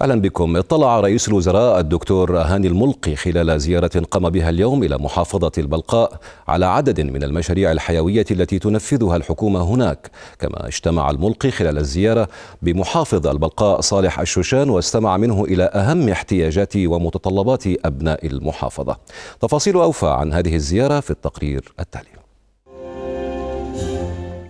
اهلا بكم اطلع رئيس الوزراء الدكتور هاني الملقي خلال زياره قام بها اليوم الى محافظه البلقاء على عدد من المشاريع الحيويه التي تنفذها الحكومه هناك كما اجتمع الملقي خلال الزياره بمحافظ البلقاء صالح الشوشان واستمع منه الى اهم احتياجات ومتطلبات ابناء المحافظه تفاصيل اوفى عن هذه الزياره في التقرير التالي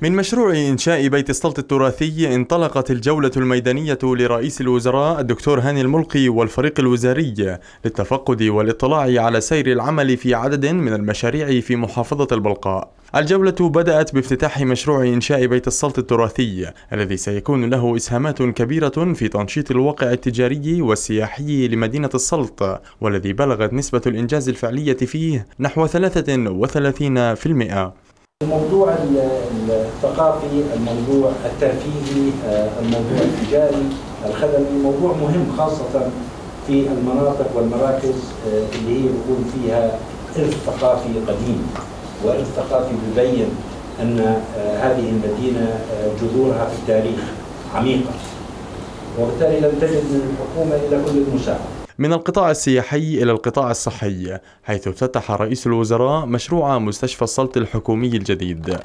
من مشروع إنشاء بيت السلط التراثي انطلقت الجولة الميدانية لرئيس الوزراء الدكتور هاني الملقي والفريق الوزاري للتفقد والاطلاع على سير العمل في عدد من المشاريع في محافظة البلقاء الجولة بدأت بافتتاح مشروع إنشاء بيت السلط التراثي الذي سيكون له إسهامات كبيرة في تنشيط الواقع التجاري والسياحي لمدينة السلط والذي بلغت نسبة الإنجاز الفعلية فيه نحو 33% الموضوع الثقافي الموضوع الترفيهي آه، الموضوع التجاري الخدمي موضوع مهم خاصة في المناطق والمراكز آه، اللي هي بيكون فيها إرث ثقافي قديم وإرث ثقافي ببين أن آه، هذه المدينة جذورها في التاريخ عميقة وبالتالي لم تجد من الحكومة إلا كل المساعدة من القطاع السياحي إلى القطاع الصحي حيث افتتح رئيس الوزراء مشروع مستشفى السلط الحكومي الجديد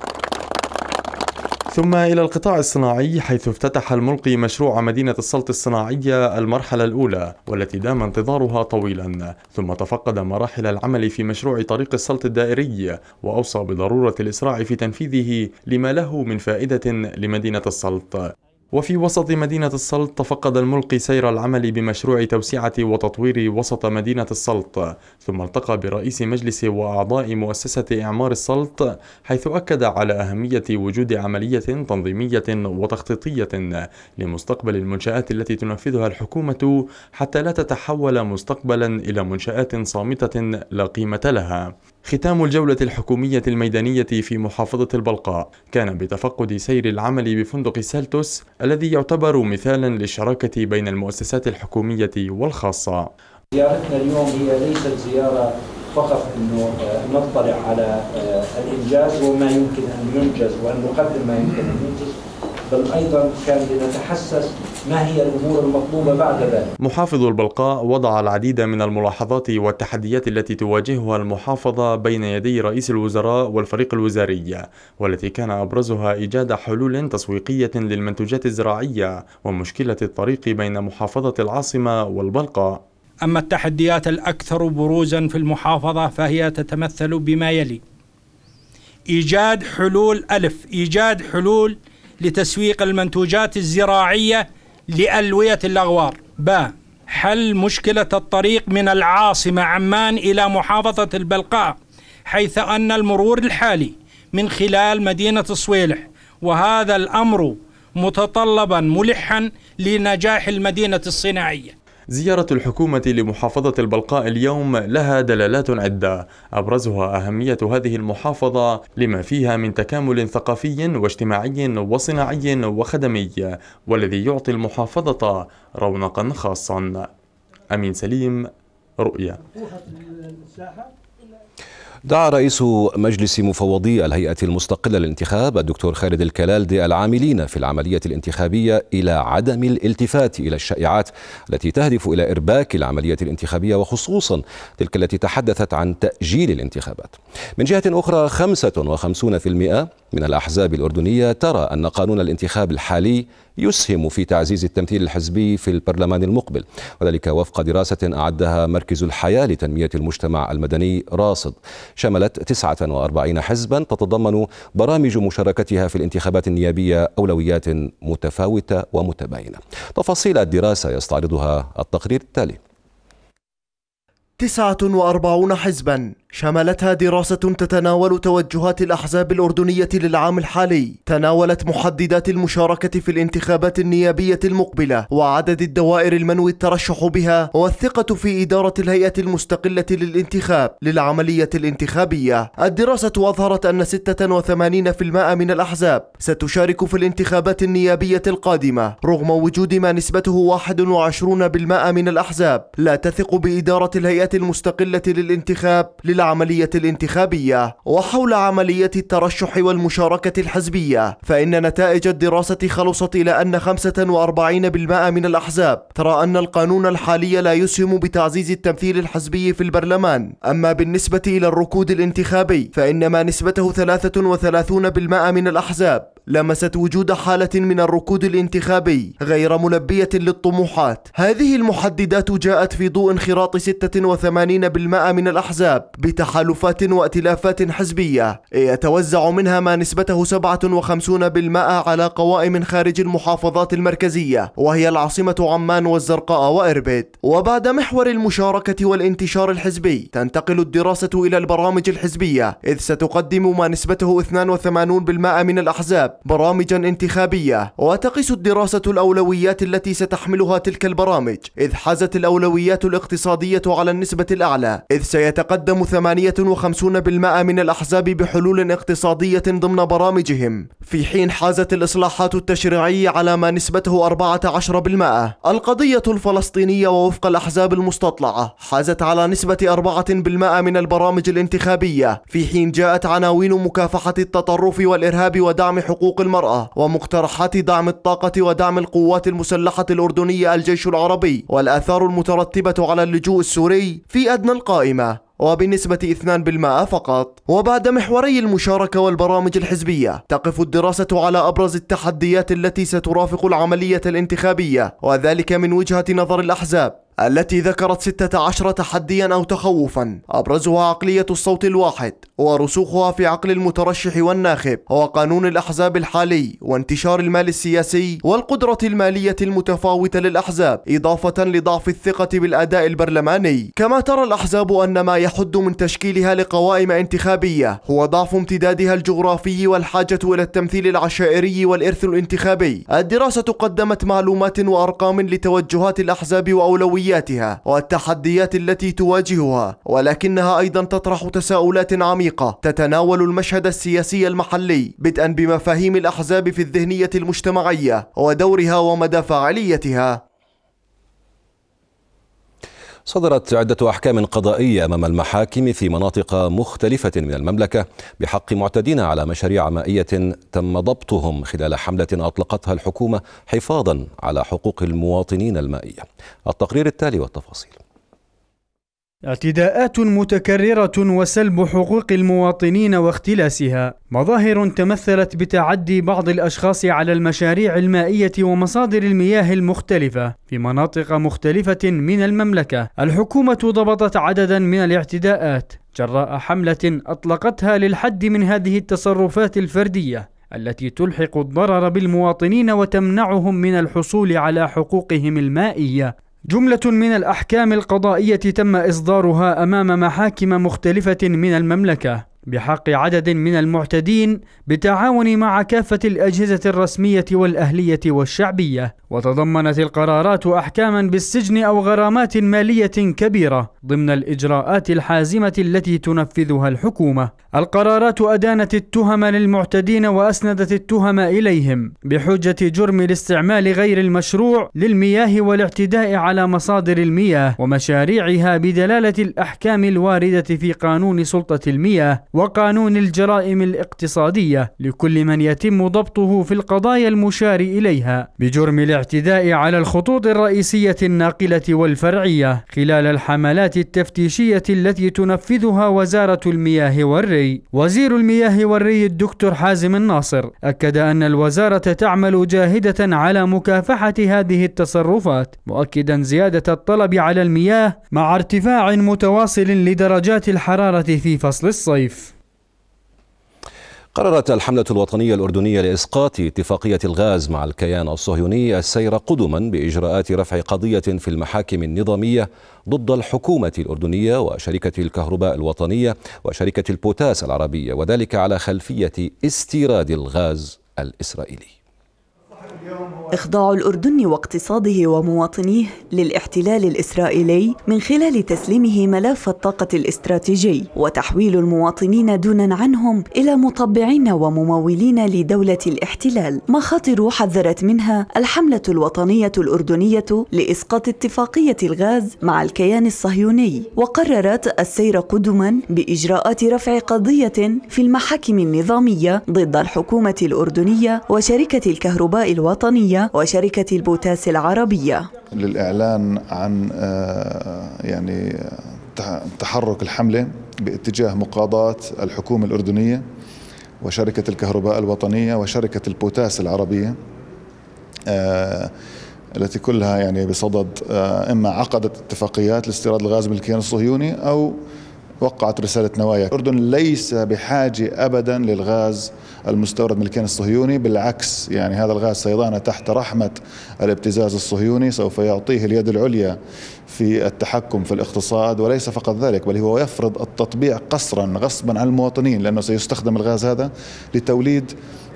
ثم إلى القطاع الصناعي حيث افتتح الملقي مشروع مدينة السلط الصناعية المرحلة الأولى والتي دام انتظارها طويلا ثم تفقد مراحل العمل في مشروع طريق السلط الدائري وأوصى بضرورة الإسراع في تنفيذه لما له من فائدة لمدينة السلط وفي وسط مدينة السلط تفقد الملقي سير العمل بمشروع توسعة وتطوير وسط مدينة السلط ثم التقى برئيس مجلس وأعضاء مؤسسة إعمار السلط حيث أكد على أهمية وجود عملية تنظيمية وتخطيطية لمستقبل المنشآت التي تنفذها الحكومة حتى لا تتحول مستقبلا إلى منشآت صامتة لا قيمة لها ختام الجولة الحكومية الميدانية في محافظة البلقاء كان بتفقد سير العمل بفندق سالتوس الذي يعتبر مثالا للشراكة بين المؤسسات الحكومية والخاصة زيارتنا اليوم هي ليست زيارة فقط انه آه، نطلع على آه، الانجاز وما يمكن ان ينجز وان نقدم ما يمكن ان ينجز بل أيضا كان لنتحسس ما هي الأمور المطلوبة بعد ذلك محافظ البلقاء وضع العديد من الملاحظات والتحديات التي تواجهها المحافظة بين يدي رئيس الوزراء والفريق الوزاري والتي كان أبرزها إيجاد حلول تسويقية للمنتوجات الزراعية ومشكلة الطريق بين محافظة العاصمة والبلقاء أما التحديات الأكثر بروزا في المحافظة فهي تتمثل بما يلي إيجاد حلول ألف إيجاد حلول لتسويق المنتوجات الزراعية لألوية الأغوار ب حل مشكلة الطريق من العاصمة عمان إلى محافظة البلقاء حيث أن المرور الحالي من خلال مدينة الصويلح وهذا الأمر متطلبا ملحا لنجاح المدينة الصناعية زيارة الحكومة لمحافظة البلقاء اليوم لها دلالات عدة أبرزها أهمية هذه المحافظة لما فيها من تكامل ثقافي واجتماعي وصناعي وخدمي والذي يعطي المحافظة رونقا خاصا أمين سليم رؤيا دعا رئيس مجلس مفوضي الهيئة المستقلة للانتخاب الدكتور خالد الكلالدي العاملين في العملية الانتخابية إلى عدم الالتفات إلى الشائعات التي تهدف إلى إرباك العملية الانتخابية وخصوصا تلك التي تحدثت عن تأجيل الانتخابات من جهة أخرى 55% من الأحزاب الأردنية ترى أن قانون الانتخاب الحالي يسهم في تعزيز التمثيل الحزبي في البرلمان المقبل وذلك وفق دراسة أعدها مركز الحياة لتنمية المجتمع المدني راصد شملت 49 حزبا تتضمن برامج مشاركتها في الانتخابات النيابية أولويات متفاوتة ومتباينة تفاصيل الدراسة يستعرضها التقرير التالي 49 حزبا شملتها دراسة تتناول توجهات الأحزاب الأردنية للعام الحالي تناولت محددات المشاركة في الانتخابات النيابية المقبلة وعدد الدوائر المنوي الترشح بها والثقة في إدارة الهيئة المستقلة للانتخاب للعملية الانتخابية الدراسة أظهرت أن 86% من الأحزاب ستشارك في الانتخابات النيابية القادمة رغم وجود ما نسبته 21% من الأحزاب لا تثق بإدارة الهيئة المستقلة للانتخاب للعملية العملية الانتخابية وحول عملية الترشح والمشاركة الحزبية فإن نتائج الدراسة خلصت إلى أن 45% من الأحزاب ترى أن القانون الحالي لا يسهم بتعزيز التمثيل الحزبي في البرلمان أما بالنسبة إلى الركود الانتخابي فإنما نسبته 33% من الأحزاب لمست وجود حالة من الركود الانتخابي غير ملبية للطموحات هذه المحددات جاءت في ضوء انخراط 86% من الأحزاب بتحالفات وائتلافات حزبية يتوزع منها ما نسبته 57% على قوائم خارج المحافظات المركزية وهي العاصمة عمان والزرقاء وإربد وبعد محور المشاركة والانتشار الحزبي تنتقل الدراسة إلى البرامج الحزبية إذ ستقدم ما نسبته 82% من الأحزاب برامجا انتخابية وتقيس الدراسة الأولويات التي ستحملها تلك البرامج إذ حازت الأولويات الاقتصادية على النسبة الأعلى إذ سيتقدم 58% من الأحزاب بحلول اقتصادية ضمن برامجهم في حين حازت الإصلاحات التشريعية على ما نسبته 14% القضية الفلسطينية ووفق الأحزاب المستطلعة حازت على نسبة 4% من البرامج الانتخابية في حين جاءت عناوين مكافحة التطرف والإرهاب ودعم حقوق حقوق المرأة ومقترحات دعم الطاقة ودعم القوات المسلحة الأردنية الجيش العربي والآثار المترتبة على اللجوء السوري في أدنى القائمة وبنسبة 2% فقط وبعد محوري المشاركة والبرامج الحزبية تقف الدراسة على أبرز التحديات التي سترافق العملية الانتخابية وذلك من وجهة نظر الأحزاب التي ذكرت 16 تحديا أو تخوفا أبرزها عقلية الصوت الواحد ورسوخها في عقل المترشح والناخب وقانون الأحزاب الحالي وانتشار المال السياسي والقدرة المالية المتفاوتة للأحزاب إضافة لضعف الثقة بالأداء البرلماني كما ترى الأحزاب أن ما يحد من تشكيلها لقوائم انتخابية هو ضعف امتدادها الجغرافي والحاجة إلى التمثيل العشائري والإرث الانتخابي الدراسة قدمت معلومات وأرقام لتوجهات الأحزاب وأولوياتها وسلبياتها والتحديات التي تواجهها ولكنها أيضا تطرح تساؤلات عميقة تتناول المشهد السياسي المحلي بدءا بمفاهيم الأحزاب في الذهنية المجتمعية ودورها ومدى فاعليتها صدرت عدة أحكام قضائية أمام المحاكم في مناطق مختلفة من المملكة بحق معتدين على مشاريع مائية تم ضبطهم خلال حملة أطلقتها الحكومة حفاظا على حقوق المواطنين المائية التقرير التالي والتفاصيل اعتداءات متكررة وسلب حقوق المواطنين واختلاسها مظاهر تمثلت بتعدي بعض الأشخاص على المشاريع المائية ومصادر المياه المختلفة في مناطق مختلفة من المملكة الحكومة ضبطت عددا من الاعتداءات جراء حملة أطلقتها للحد من هذه التصرفات الفردية التي تلحق الضرر بالمواطنين وتمنعهم من الحصول على حقوقهم المائية جملة من الأحكام القضائية تم إصدارها أمام محاكم مختلفة من المملكة بحق عدد من المعتدين بالتعاون مع كافة الأجهزة الرسمية والأهلية والشعبية وتضمنت القرارات أحكاما بالسجن أو غرامات مالية كبيرة ضمن الإجراءات الحازمة التي تنفذها الحكومة القرارات أدانت التهم للمعتدين وأسندت التهم إليهم بحجة جرم الاستعمال غير المشروع للمياه والاعتداء على مصادر المياه ومشاريعها بدلالة الأحكام الواردة في قانون سلطة المياه وقانون الجرائم الاقتصادية لكل من يتم ضبطه في القضايا المشار إليها بجرم الاعتداء على الخطوط الرئيسية الناقلة والفرعية خلال الحملات التفتيشية التي تنفذها وزارة المياه والري وزير المياه والري الدكتور حازم الناصر أكد أن الوزارة تعمل جاهدة على مكافحة هذه التصرفات مؤكدا زيادة الطلب على المياه مع ارتفاع متواصل لدرجات الحرارة في فصل الصيف قررت الحملة الوطنية الأردنية لإسقاط اتفاقية الغاز مع الكيان الصهيوني السير قدما بإجراءات رفع قضية في المحاكم النظامية ضد الحكومة الأردنية وشركة الكهرباء الوطنية وشركة البوتاس العربية وذلك على خلفية استيراد الغاز الإسرائيلي إخضاع الأردن واقتصاده ومواطنيه للاحتلال الإسرائيلي من خلال تسليمه ملف الطاقة الاستراتيجي وتحويل المواطنين دونا عنهم إلى مطبعين وممولين لدولة الاحتلال مخاطر حذرت منها الحملة الوطنية الأردنية لإسقاط اتفاقية الغاز مع الكيان الصهيوني وقررت السير قدما بإجراءات رفع قضية في المحاكم النظامية ضد الحكومة الأردنية وشركة الكهرباء الوطنية الوطنية وشركة البوتاس العربية للإعلان عن آه، يعني آه، تحرك الحملة باتجاه مقاضاة الحكومة الأردنية وشركة الكهرباء الوطنية وشركة البوتاس العربية آه، التي كلها يعني بصدد إما عقدت اتفاقيات لاستيراد الغاز من الكيان الصهيوني أو وقعت رسالة نوايا الأردن ليس بحاجة أبدا للغاز المستورد من الكيان الصهيوني بالعكس يعني هذا الغاز سيضعنا تحت رحمة الابتزاز الصهيوني سوف يعطيه اليد العليا في التحكم في الاقتصاد وليس فقط ذلك بل هو يفرض التطبيع قسرا غصبا على المواطنين لأنه سيستخدم الغاز هذا لتوليد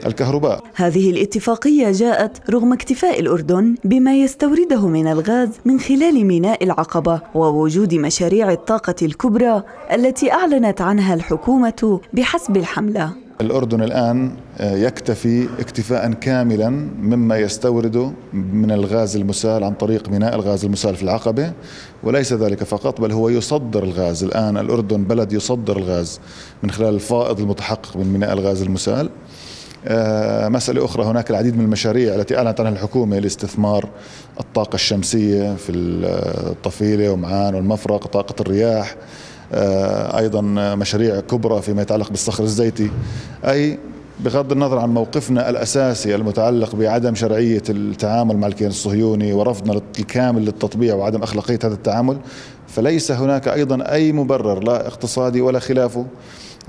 الكهرباء هذه الاتفاقية جاءت رغم اكتفاء الأردن بما يستورده من الغاز من خلال ميناء العقبة ووجود مشاريع الطاقة الكبرى التي أعلنت عنها الحكومة بحسب الحملة الأردن الآن آه، يكتفي اكتفاء كاملا مما يستورده من الغاز المسال عن طريق ميناء الغاز المسال في العقبة وليس ذلك فقط بل هو يصدر الغاز الآن الأردن بلد يصدر الغاز من خلال الفائض المتحقق من ميناء الغاز المسال آه، مسألة أخرى هناك العديد من المشاريع التي أعلنت عنها الحكومة لاستثمار الطاقة الشمسية في آه، الطفيلة ومعان والمفرق طاقة الرياح آه، ايضا مشاريع كبرى فيما يتعلق بالصخر الزيتي اي بغض النظر عن موقفنا الاساسي المتعلق بعدم شرعيه التعامل مع الكيان الصهيوني ورفضنا الكامل للتطبيع وعدم اخلاقيه هذا التعامل فليس هناك ايضا اي مبرر لا اقتصادي ولا خلافه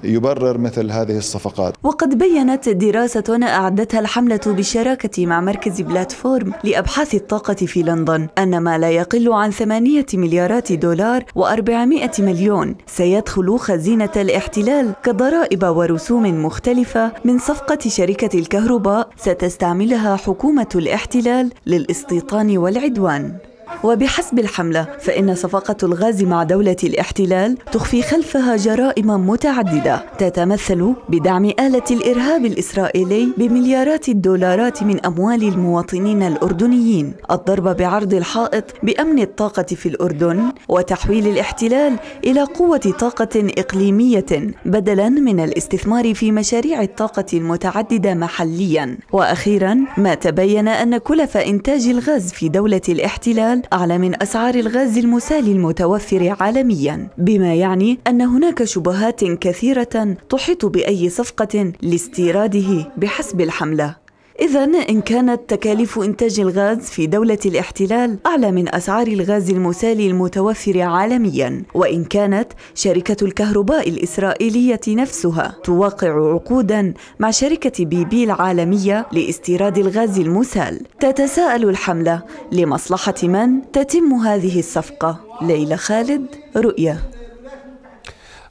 يبرر مثل هذه الصفقات وقد بينت دراسة أعدتها الحملة بالشراكة مع مركز بلاتفورم لأبحاث الطاقة في لندن أن ما لا يقل عن 8 مليارات دولار و400 مليون سيدخل خزينة الاحتلال كضرائب ورسوم مختلفة من صفقة شركة الكهرباء ستستعملها حكومة الاحتلال للاستيطان والعدوان وبحسب الحملة فإن صفقة الغاز مع دولة الاحتلال تخفي خلفها جرائم متعددة تتمثل بدعم آلة الإرهاب الإسرائيلي بمليارات الدولارات من أموال المواطنين الأردنيين الضرب بعرض الحائط بأمن الطاقة في الأردن وتحويل الاحتلال إلى قوة طاقة إقليمية بدلا من الاستثمار في مشاريع الطاقة المتعددة محليا وأخيرا ما تبين أن كلف إنتاج الغاز في دولة الاحتلال أعلى من أسعار الغاز المسال المتوفر عالميا بما يعني أن هناك شبهات كثيرة تحيط بأي صفقة لاستيراده بحسب الحملة إذا إن كانت تكاليف إنتاج الغاز في دولة الاحتلال أعلى من أسعار الغاز المسالي المتوفر عالميا وإن كانت شركة الكهرباء الإسرائيلية نفسها تواقع عقودا مع شركة بي بي العالمية لاستيراد الغاز المسال تتساءل الحملة لمصلحة من تتم هذه الصفقة ليلى خالد رؤية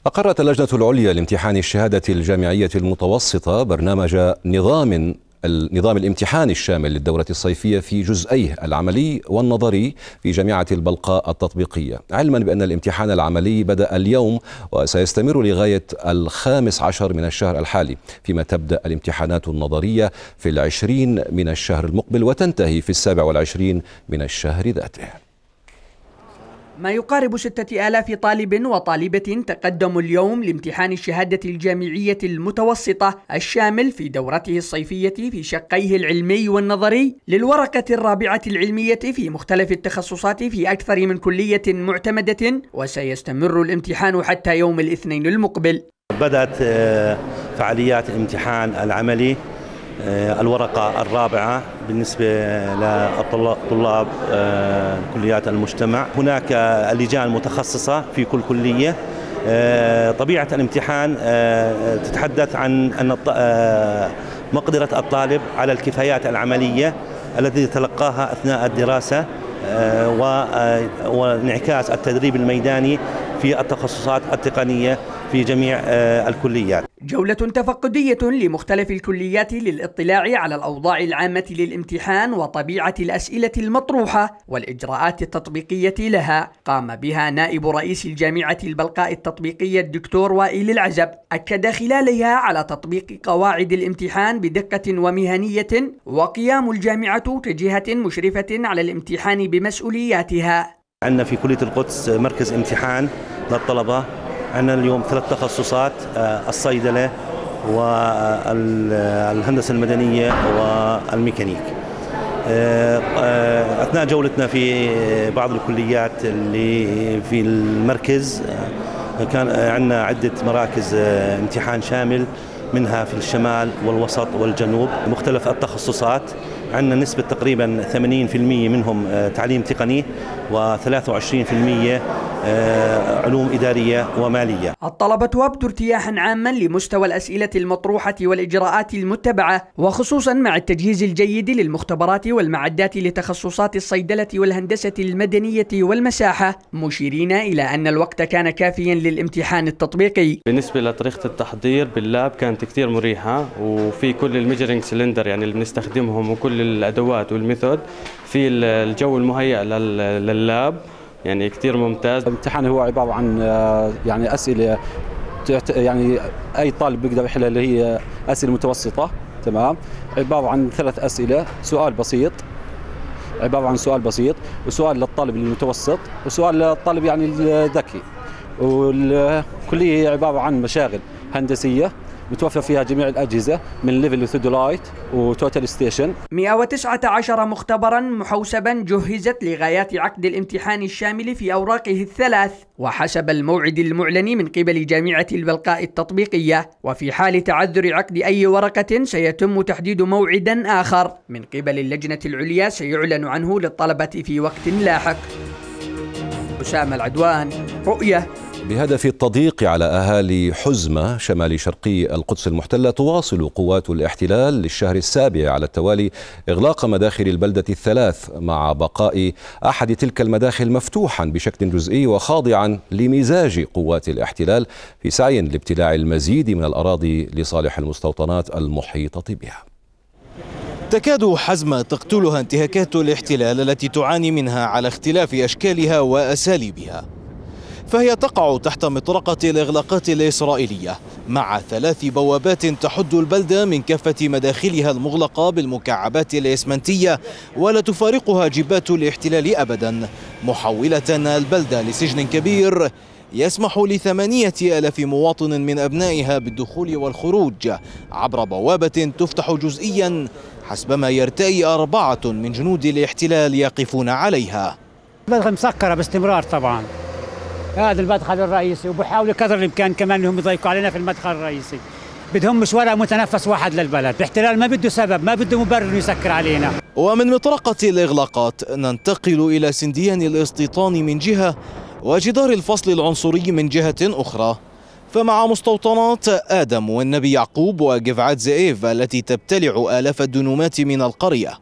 أقرت اللجنة العليا لامتحان الشهادة الجامعية المتوسطة برنامج نظام النظام الامتحاني الشامل للدورة الصيفية في جزئيه العملي والنظري في جامعة البلقاء التطبيقية علما بأن الامتحان العملي بدأ اليوم وسيستمر لغاية الخامس عشر من الشهر الحالي فيما تبدأ الامتحانات النظرية في العشرين من الشهر المقبل وتنتهي في السابع والعشرين من الشهر ذاته ما يقارب ستة آلاف طالب وطالبة تقدموا اليوم لامتحان الشهادة الجامعية المتوسطة الشامل في دورته الصيفية في شقيه العلمي والنظري للورقة الرابعة العلمية في مختلف التخصصات في أكثر من كلية معتمدة وسيستمر الامتحان حتى يوم الاثنين المقبل بدأت آه، فعاليات الامتحان العملي آه، الورقة الرابعة بالنسبة لطلاب آه، كليات المجتمع هناك اللجان المتخصصة في كل كلية آه، طبيعة الامتحان تتحدث عن أن مقدرة الطالب على الكفايات العملية التي تلقاها أثناء الدراسة وانعكاس التدريب الميداني في التخصصات التقنية في جميع آه، الكليات جولة تفقدية لمختلف الكليات للاطلاع على الأوضاع العامة للامتحان وطبيعة الأسئلة المطروحة والإجراءات التطبيقية لها قام بها نائب رئيس الجامعة البلقاء التطبيقية الدكتور وائل العزب أكد خلالها على تطبيق قواعد الامتحان بدقة ومهنية وقيام الجامعة كجهة مشرفة على الامتحان بمسؤولياتها عندنا في كلية القدس مركز امتحان للطلبة عندنا اليوم ثلاث تخصصات آه، الصيدلة والهندسة المدنية والميكانيك آه، آه، أثناء جولتنا في بعض الكليات اللي في المركز كان عندنا عدة مراكز امتحان شامل منها في الشمال والوسط والجنوب مختلف التخصصات عندنا نسبة تقريبا 80% منهم تعليم تقني و23% آه، علوم إدارية ومالية الطلبة أبدوا ارتياحا عاما لمستوى الأسئلة المطروحة والإجراءات المتبعة وخصوصا مع التجهيز الجيد للمختبرات والمعدات لتخصصات الصيدلة والهندسة المدنية والمساحة مشيرين إلى أن الوقت كان كافيا للامتحان التطبيقي بالنسبة لطريقة التحضير باللاب كانت كثير مريحة وفي كل الميجرينج سلندر يعني اللي بنستخدمهم وكل الأدوات والميثود في الجو المهيئ لللاب يعني كثير ممتاز الامتحان هو عباره عن آه، يعني اسئله يعني اي طالب بيقدر يحلها اللي هي اسئله متوسطه تمام عباره عن ثلاث اسئله سؤال بسيط عباره عن سؤال بسيط وسؤال للطالب المتوسط وسؤال للطالب يعني الذكي والكليه هي عباره عن مشاغل هندسيه متوفر فيها جميع الأجهزة من ليفل وثودولايت وتوتال ستيشن 119 مختبرا محوسبا جهزت لغايات عقد الامتحان الشامل في أوراقه الثلاث وحسب الموعد المعلن من قبل جامعة البلقاء التطبيقية وفي حال تعذر عقد أي ورقة سيتم تحديد موعدا آخر من قبل اللجنة العليا سيعلن عنه للطلبة في وقت لاحق أسامة العدوان رؤية بهدف التضييق على أهالي حزمة شمال شرقي القدس المحتلة تواصل قوات الاحتلال للشهر السابع على التوالي إغلاق مداخل البلدة الثلاث مع بقاء أحد تلك المداخل مفتوحا بشكل جزئي وخاضعا لمزاج قوات الاحتلال في سعي لابتلاع المزيد من الأراضي لصالح المستوطنات المحيطة بها تكاد حزمة تقتلها انتهاكات الاحتلال التي تعاني منها على اختلاف أشكالها وأساليبها فهي تقع تحت مطرقة الإغلاقات الإسرائيلية مع ثلاث بوابات تحد البلدة من كافة مداخلها المغلقة بالمكعبات الإسمنتية ولا تفارقها جبات الاحتلال أبدا محولة البلدة لسجن كبير يسمح لثمانية ألاف مواطن من أبنائها بالدخول والخروج عبر بوابة تفتح جزئيا حسبما يرتأي أربعة من جنود الاحتلال يقفون عليها مسكرة باستمرار طبعا هذا المدخل الرئيسي وبحاولوا قدر الامكان كمان انهم يضيقوا علينا في المدخل الرئيسي بدهم مش ورقه متنفس واحد للبلد الاحتلال ما بده سبب ما بده مبرر يسكر علينا ومن مطرقة الإغلاقات ننتقل إلى سنديان الاستيطان من جهة وجدار الفصل العنصري من جهة أخرى فمع مستوطنات آدم والنبي يعقوب وجفعات زئيف التي تبتلع آلاف الدنومات من القرية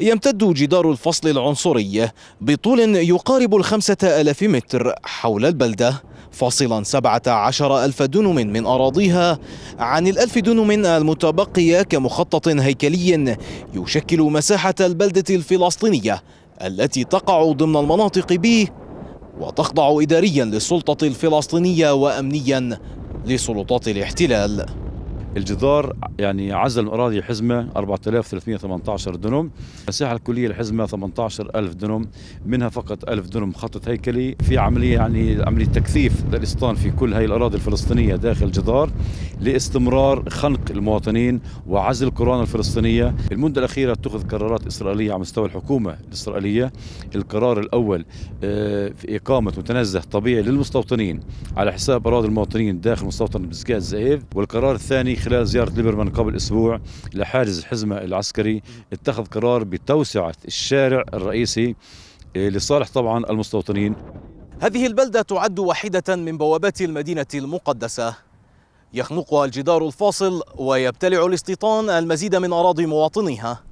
يمتد جدار الفصل العنصري بطول يقارب الخمسة ألاف متر حول البلدة فاصلا سبعة عشر ألف دنم من أراضيها عن الألف دنم المتبقية كمخطط هيكلي يشكل مساحة البلدة الفلسطينية التي تقع ضمن المناطق بي وتخضع إداريا للسلطة الفلسطينية وأمنيا لسلطات الاحتلال الجدار يعني عزل الأراضي حزمة 4318 دنم المساحة الكلية الحزمة 18000 دنم منها فقط 1000 دنم خطط هيكلي في عملية يعني عملية تكثيف للإسطان في كل هاي الأراضي الفلسطينية داخل الجدار لاستمرار خنق المواطنين وعزل القرآن الفلسطينية المدة الأخيرة اتخذ قرارات إسرائيلية على مستوى الحكومة الإسرائيلية القرار الأول آه، في إقامة متنزه طبيعي للمستوطنين على حساب أراضي المواطنين داخل مستوطن بسكات زائف والقرار الثاني خلال زيارة ليبرمان قبل أسبوع لحاجز الحزمة العسكري اتخذ قرار بتوسعة الشارع الرئيسي آه، لصالح طبعا المستوطنين هذه البلدة تعد واحدة من بوابات المدينة المقدسة يخنقها الجدار الفاصل ويبتلع الاستيطان المزيد من أراضي مواطنيها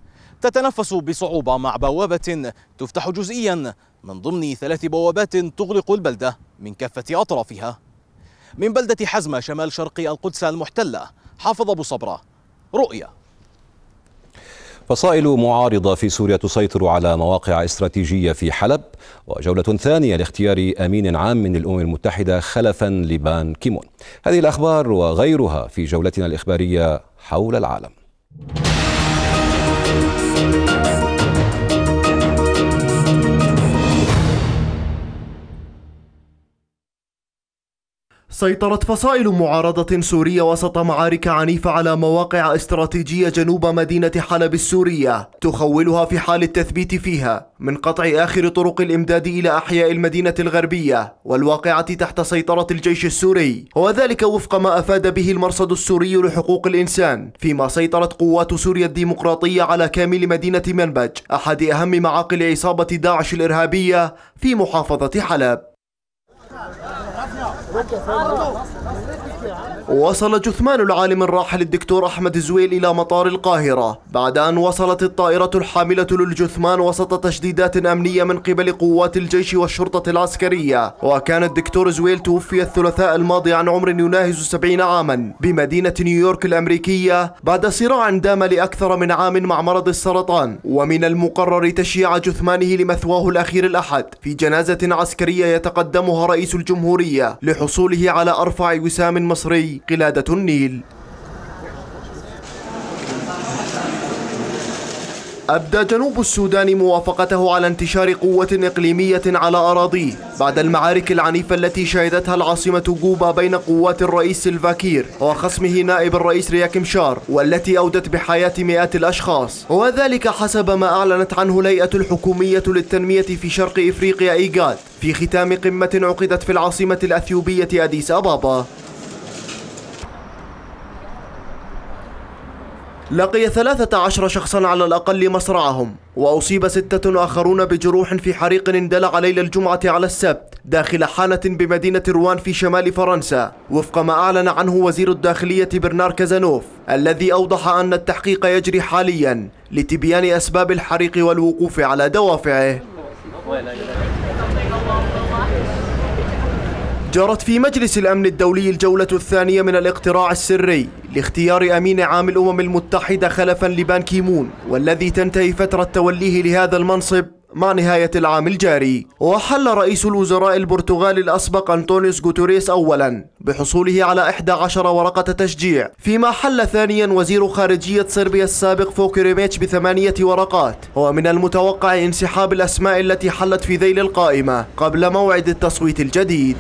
تتنفس بصعوبة مع بوابة تفتح جزئيا من ضمن ثلاث بوابات تغلق البلدة من كافة أطرافها من بلدة حزمة شمال شرق القدس المحتلة حافظ أبو صبرة رؤية فصائل معارضة في سوريا تسيطر على مواقع استراتيجية في حلب وجولة ثانية لاختيار أمين عام من الأمم المتحدة خلفا لبان كيمون هذه الأخبار وغيرها في جولتنا الإخبارية حول العالم سيطرت فصائل معارضة سورية وسط معارك عنيفة على مواقع استراتيجية جنوب مدينة حلب السورية تخولها في حال التثبيت فيها من قطع آخر طرق الإمداد إلى أحياء المدينة الغربية والواقعة تحت سيطرة الجيش السوري وذلك وفق ما أفاد به المرصد السوري لحقوق الإنسان فيما سيطرت قوات سوريا الديمقراطية على كامل مدينة منبج أحد أهم معاقل عصابة داعش الإرهابية في محافظة حلب ¡Vamos! وصل جثمان العالم الراحل الدكتور أحمد زويل إلى مطار القاهرة بعد أن وصلت الطائرة الحاملة للجثمان وسط تشديدات أمنية من قبل قوات الجيش والشرطة العسكرية وكان الدكتور زويل توفي الثلاثاء الماضي عن عمر يناهز سبعين عاما بمدينة نيويورك الأمريكية بعد صراع دام لأكثر من عام مع مرض السرطان ومن المقرر تشييع جثمانه لمثواه الأخير الأحد في جنازة عسكرية يتقدمها رئيس الجمهورية لحصوله على أرفع وسام مصري قلادة النيل أبدى جنوب السودان موافقته على انتشار قوة إقليمية على أراضيه بعد المعارك العنيفة التي شهدتها العاصمة جوبا بين قوات الرئيس الفاكير وخصمه نائب الرئيس رياكم شار والتي أودت بحياة مئات الأشخاص وذلك حسب ما أعلنت عنه الهيئة الحكومية للتنمية في شرق إفريقيا إيجاد في ختام قمة عقدت في العاصمة الأثيوبية أديس أبابا لقي 13 شخصا على الأقل مصرعهم وأصيب ستة آخرون بجروح في حريق اندلع ليلة الجمعة على السبت داخل حانة بمدينة روان في شمال فرنسا وفق ما أعلن عنه وزير الداخلية برنار كازانوف الذي أوضح أن التحقيق يجري حاليا لتبيان أسباب الحريق والوقوف على دوافعه جرت في مجلس الأمن الدولي الجولة الثانية من الاقتراع السري لاختيار أمين عام الأمم المتحدة خلفا لبان كيمون والذي تنتهي فترة توليه لهذا المنصب مع نهاية العام الجاري وحل رئيس الوزراء البرتغالي الأسبق أنطونيوس غوتوريس أولا بحصوله على 11 ورقة تشجيع فيما حل ثانيا وزير خارجية صربيا السابق فوكريميتش بثمانية ورقات ومن المتوقع انسحاب الأسماء التي حلت في ذيل القائمة قبل موعد التصويت الجديد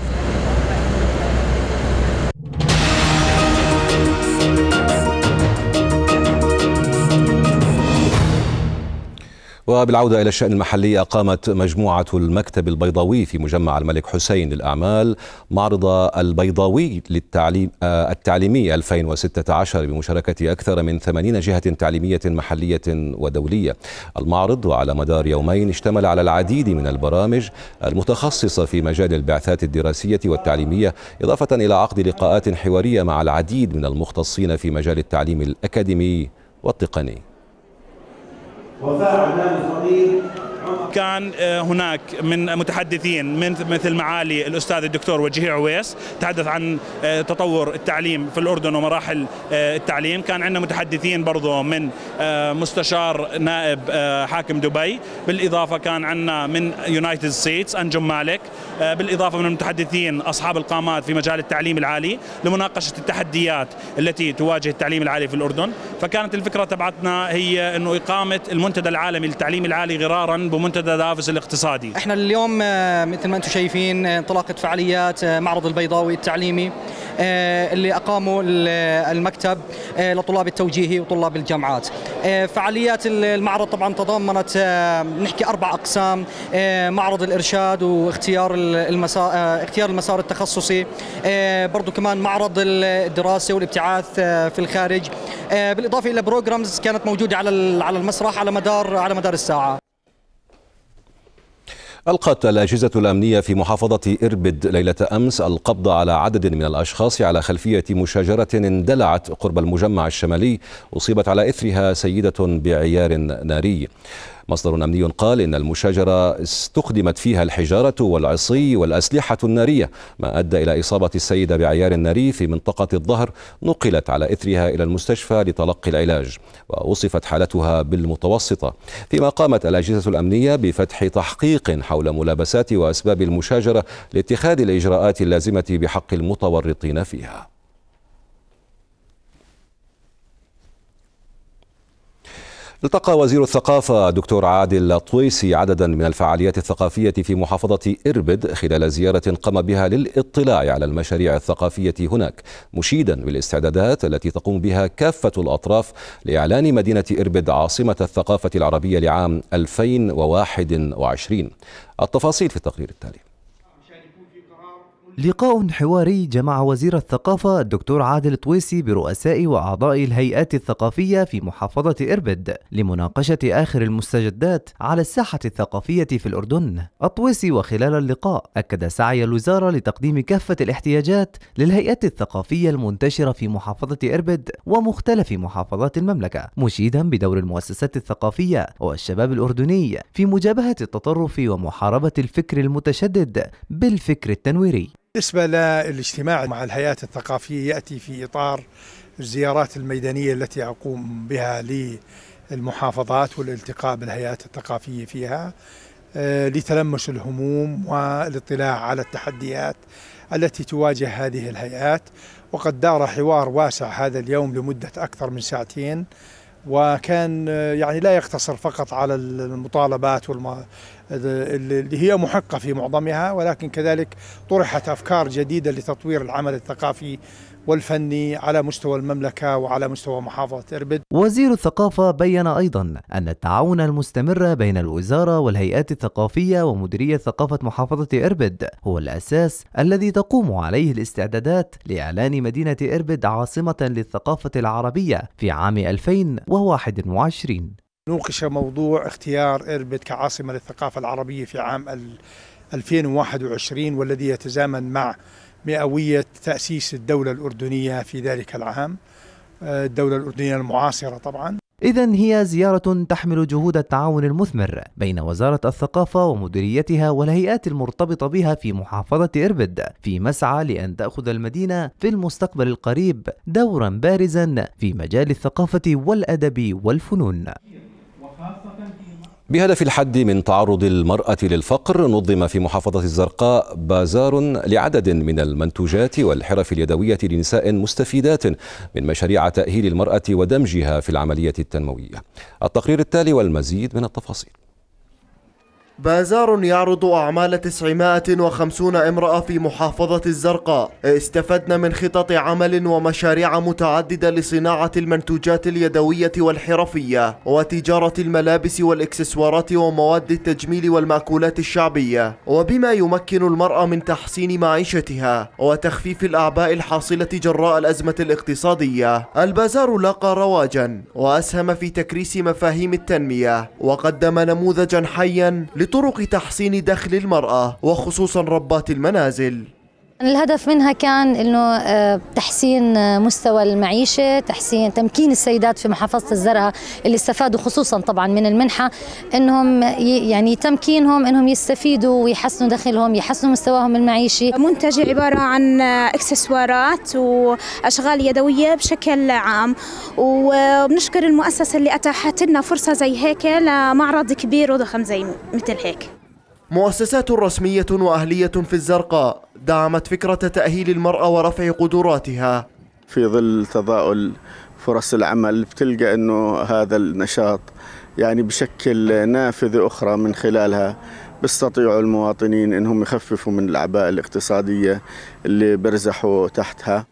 وبالعودة إلى الشأن المحلي أقامت مجموعة المكتب البيضاوي في مجمع الملك حسين للأعمال معرض البيضاوي للتعليم آه، التعليمي 2016 بمشاركة أكثر من 80 جهة تعليمية محلية ودولية المعرض وعلى مدار يومين اشتمل على العديد من البرامج المتخصصة في مجال البعثات الدراسية والتعليمية إضافة إلى عقد لقاءات حوارية مع العديد من المختصين في مجال التعليم الأكاديمي والتقني وفاء كان آه، هناك من متحدثين من مثل معالي الاستاذ الدكتور وجيه عويس تحدث عن آه، تطور التعليم في الاردن ومراحل آه، التعليم، كان عندنا متحدثين برضه من مستشار نائب حاكم دبي، بالاضافه كان عندنا من يونايتد ستيتس انجم مالك آه، بالإضافة من المتحدثين أصحاب القامات في مجال التعليم العالي لمناقشة التحديات التي تواجه التعليم العالي في الأردن فكانت الفكرة تبعتنا هي أنه إقامة المنتدى العالمي للتعليم العالي غرارا بمنتدى دافوس الاقتصادي احنا اليوم آه، مثل ما أنتم شايفين آه، انطلاقة فعاليات معرض البيضاوي التعليمي آه، اللي أقاموا المكتب آه، لطلاب التوجيهي وطلاب الجامعات آه، فعاليات المعرض طبعا تضمنت نحكي أربع أقسام معرض الإرشاد واختيار المسار اختيار المسار التخصصي برضو كمان معرض الدراسة والابتعاث في الخارج بالاضافه الى بروجرامز كانت موجوده على على المسرح على مدار على مدار الساعه ألقت الأجهزة الأمنية في محافظة إربد ليلة أمس القبض على عدد من الأشخاص على خلفية مشاجرة اندلعت قرب المجمع الشمالي أصيبت على إثرها سيدة بعيار ناري مصدر أمني قال إن المشاجرة استخدمت فيها الحجارة والعصي والأسلحة النارية ما أدى إلى إصابة السيدة بعيار ناري في منطقة الظهر نقلت على إثرها إلى المستشفى لتلقي العلاج ووصفت حالتها بالمتوسطة فيما قامت الأجهزة الأمنية بفتح تحقيق حول ملابسات وأسباب المشاجرة لاتخاذ الإجراءات اللازمة بحق المتورطين فيها التقى وزير الثقافة دكتور عادل الطويسي عددا من الفعاليات الثقافية في محافظة إربد خلال زيارة قام بها للاطلاع على المشاريع الثقافية هناك مشيدا بالاستعدادات التي تقوم بها كافة الأطراف لإعلان مدينة إربد عاصمة الثقافة العربية لعام 2021 التفاصيل في التقرير التالي لقاء حواري جمع وزير الثقافة الدكتور عادل طويسي برؤساء وأعضاء الهيئات الثقافية في محافظة إربد لمناقشة آخر المستجدات على الساحة الثقافية في الأردن. الطويسي وخلال اللقاء أكد سعي الوزارة لتقديم كافة الاحتياجات للهيئات الثقافية المنتشرة في محافظة إربد ومختلف محافظات المملكة، مشيدا بدور المؤسسات الثقافية والشباب الأردني في مجابهة التطرف ومحاربة الفكر المتشدد بالفكر التنويري. بالنسبة للاجتماع مع الهيئات الثقافية يأتي في إطار الزيارات الميدانية التي أقوم بها للمحافظات والالتقاء بالهيئات الثقافية فيها آه، لتلمس الهموم والاطلاع على التحديات التي تواجه هذه الهيئات وقد دار حوار واسع هذا اليوم لمدة أكثر من ساعتين وكان آه، يعني لا يقتصر فقط على المطالبات اللي هي محقة في معظمها ولكن كذلك طرحت أفكار جديدة لتطوير العمل الثقافي والفني على مستوى المملكة وعلى مستوى محافظة إربد وزير الثقافة بيّن أيضا أن التعاون المستمر بين الوزارة والهيئات الثقافية ومديرية ثقافة محافظة إربد هو الأساس الذي تقوم عليه الاستعدادات لإعلان مدينة إربد عاصمة للثقافة العربية في عام 2021 نوقش موضوع اختيار اربد كعاصمه للثقافه العربيه في عام 2021 والذي يتزامن مع مئويه تاسيس الدوله الاردنيه في ذلك العام آه، الدوله الاردنيه المعاصره طبعا إذا هي زيارة تحمل جهود التعاون المثمر بين وزارة الثقافة ومديريتها والهيئات المرتبطة بها في محافظة إربد في مسعى لأن تأخذ المدينة في المستقبل القريب دورا بارزا في مجال الثقافة والأدب والفنون. بهدف الحد من تعرض المرأة للفقر نظم في محافظة الزرقاء بازار لعدد من المنتوجات والحرف اليدوية لنساء مستفيدات من مشاريع تأهيل المرأة ودمجها في العملية التنموية التقرير التالي والمزيد من التفاصيل بازار يعرض أعمال 950 امرأة في محافظة الزرقاء استفدنا من خطط عمل ومشاريع متعددة لصناعة المنتوجات اليدوية والحرفية وتجارة الملابس والإكسسوارات ومواد التجميل والمأكولات الشعبية وبما يمكن المرأة من تحسين معيشتها وتخفيف الأعباء الحاصلة جراء الأزمة الاقتصادية البازار لاقى رواجا وأسهم في تكريس مفاهيم التنمية وقدم نموذجا حيا لطرق تحسين دخل المرأة وخصوصا ربات المنازل الهدف منها كان انه آه، تحسين مستوى المعيشه، تحسين تمكين السيدات في محافظه الزرقاء اللي استفادوا خصوصا طبعا من المنحه انهم يعني تمكينهم انهم يستفيدوا ويحسنوا دخلهم، يحسنوا مستواهم المعيشي. منتجي عباره عن اكسسوارات واشغال يدويه بشكل عام، وبنشكر المؤسسه اللي اتاحت لنا فرصه زي هيك لمعرض كبير وضخم زي مثل هيك. مؤسسات رسميه واهليه في الزرقاء دعمت فكرة تأهيل المرأة ورفع قدراتها في ظل تضاؤل فرص العمل بتلقى أنه هذا النشاط يعني بشكل نافذة أخرى من خلالها بيستطيعوا المواطنين أنهم يخففوا من الأعباء الاقتصادية اللي برزحوا تحتها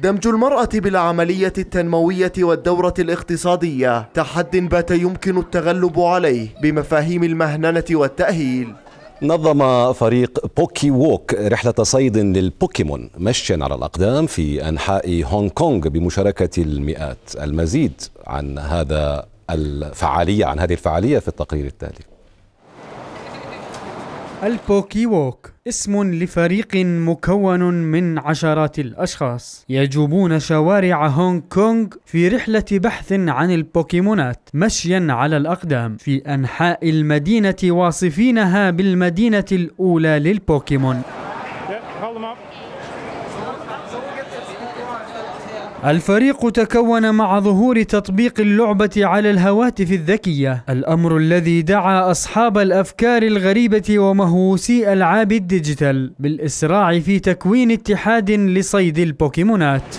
دمج المرأة بالعملية التنموية والدورة الاقتصادية تحد بات يمكن التغلب عليه بمفاهيم المهننة والتأهيل نظم فريق بوكي ووك رحلة صيد للبوكيمون مشيا على الأقدام في أنحاء هونغ كونغ بمشاركة المئات المزيد عن هذا الفعالية عن هذه الفعالية في التقرير التالي البوكي ووك اسم لفريق مكون من عشرات الأشخاص يجوبون شوارع هونغ كونغ في رحلة بحث عن البوكيمونات مشيا على الأقدام في أنحاء المدينة واصفينها بالمدينة الأولى للبوكيمون الفريق تكون مع ظهور تطبيق اللعبة على الهواتف الذكية الأمر الذي دعا أصحاب الأفكار الغريبة ومهووسي ألعاب الديجيتال بالإسراع في تكوين اتحاد لصيد البوكيمونات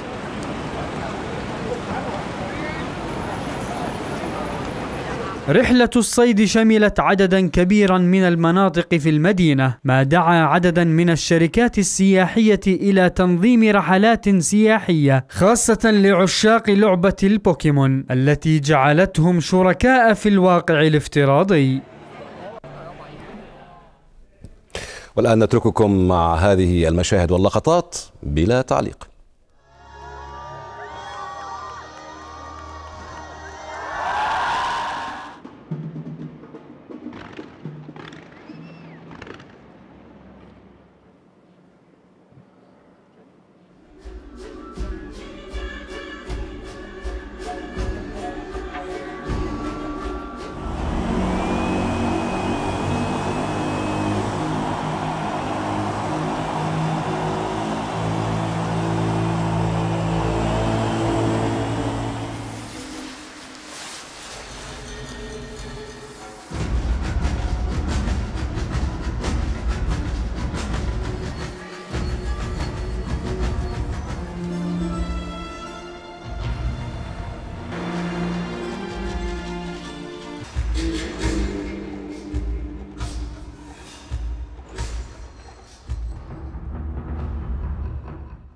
رحلة الصيد شملت عددا كبيرا من المناطق في المدينة ما دعا عددا من الشركات السياحية إلى تنظيم رحلات سياحية خاصة لعشاق لعبة البوكيمون التي جعلتهم شركاء في الواقع الافتراضي والآن نترككم مع هذه المشاهد واللقطات بلا تعليق